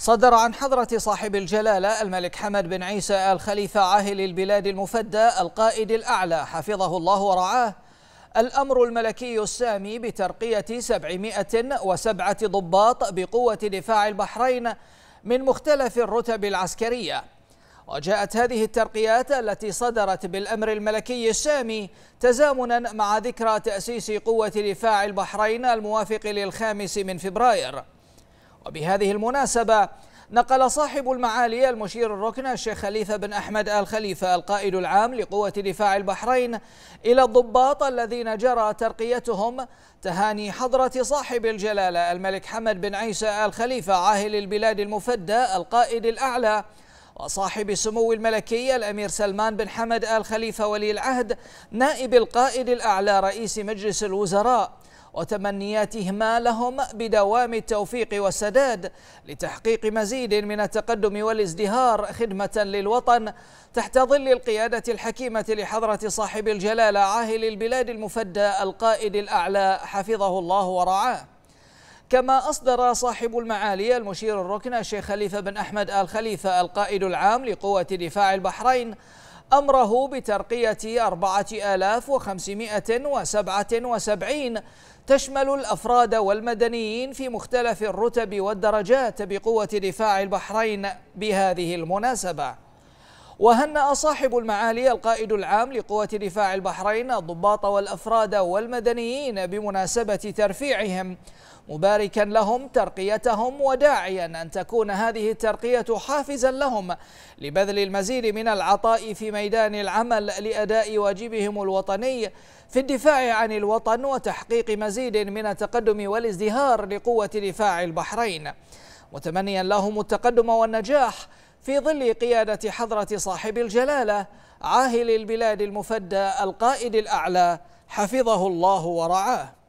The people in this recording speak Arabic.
صدر عن حضرة صاحب الجلالة الملك حمد بن عيسى آل خليفة عاهل البلاد المفدى القائد الأعلى حفظه الله ورعاه الأمر الملكي السامي بترقية 707 ضباط بقوة دفاع البحرين من مختلف الرتب العسكرية وجاءت هذه الترقيات التي صدرت بالأمر الملكي السامي تزامنا مع ذكرى تأسيس قوة دفاع البحرين الموافق للخامس من فبراير وبهذه المناسبة نقل صاحب المعالي المشير الركن الشيخ خليفة بن أحمد آل خليفة القائد العام لقوة دفاع البحرين إلى الضباط الذين جرى ترقيتهم تهاني حضرة صاحب الجلالة الملك حمد بن عيسى آل خليفة عاهل البلاد المفدى القائد الأعلى وصاحب السمو الملكي الأمير سلمان بن حمد آل خليفة ولي العهد نائب القائد الأعلى رئيس مجلس الوزراء وتمنياتهما لهم بدوام التوفيق والسداد لتحقيق مزيد من التقدم والازدهار خدمة للوطن تحت ظل القيادة الحكيمة لحضرة صاحب الجلالة عاهل البلاد المفدى القائد الأعلى حفظه الله ورعاه كما أصدر صاحب المعالي المشير الركن الشيخ خليفة بن أحمد آل خليفة القائد العام لقوة دفاع البحرين أمره بترقية 4577 تشمل الأفراد والمدنيين في مختلف الرتب والدرجات بقوة دفاع البحرين بهذه المناسبة وهنأ صاحب المعالي القائد العام لقوة دفاع البحرين الضباط والأفراد والمدنيين بمناسبة ترفيعهم مباركا لهم ترقيتهم وداعيا أن تكون هذه الترقية حافزا لهم لبذل المزيد من العطاء في ميدان العمل لأداء واجبهم الوطني في الدفاع عن الوطن وتحقيق مزيد من التقدم والازدهار لقوة دفاع البحرين وتمنيا لهم التقدم والنجاح في ظل قيادة حضرة صاحب الجلالة عاهل البلاد المفدى القائد الأعلى حفظه الله ورعاه